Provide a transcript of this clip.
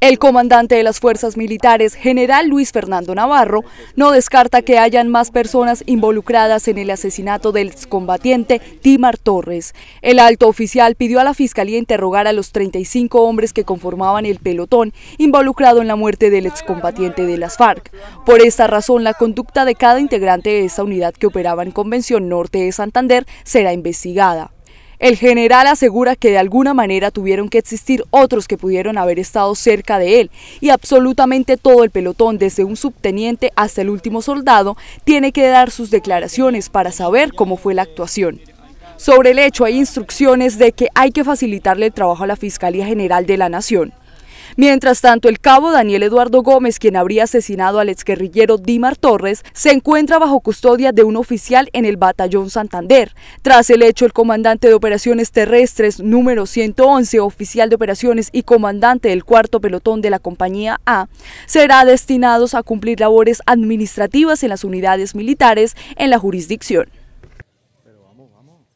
El comandante de las fuerzas militares, general Luis Fernando Navarro, no descarta que hayan más personas involucradas en el asesinato del excombatiente Timar Torres. El alto oficial pidió a la fiscalía interrogar a los 35 hombres que conformaban el pelotón involucrado en la muerte del excombatiente de las FARC. Por esta razón, la conducta de cada integrante de esa unidad que operaba en Convención Norte de Santander será investigada. El general asegura que de alguna manera tuvieron que existir otros que pudieron haber estado cerca de él y absolutamente todo el pelotón, desde un subteniente hasta el último soldado, tiene que dar sus declaraciones para saber cómo fue la actuación. Sobre el hecho hay instrucciones de que hay que facilitarle el trabajo a la Fiscalía General de la Nación. Mientras tanto, el cabo Daniel Eduardo Gómez, quien habría asesinado al exguerrillero Dimar Torres, se encuentra bajo custodia de un oficial en el batallón Santander. Tras el hecho, el comandante de operaciones terrestres número 111, oficial de operaciones y comandante del cuarto pelotón de la compañía A, será destinado a cumplir labores administrativas en las unidades militares en la jurisdicción. Pero vamos, vamos.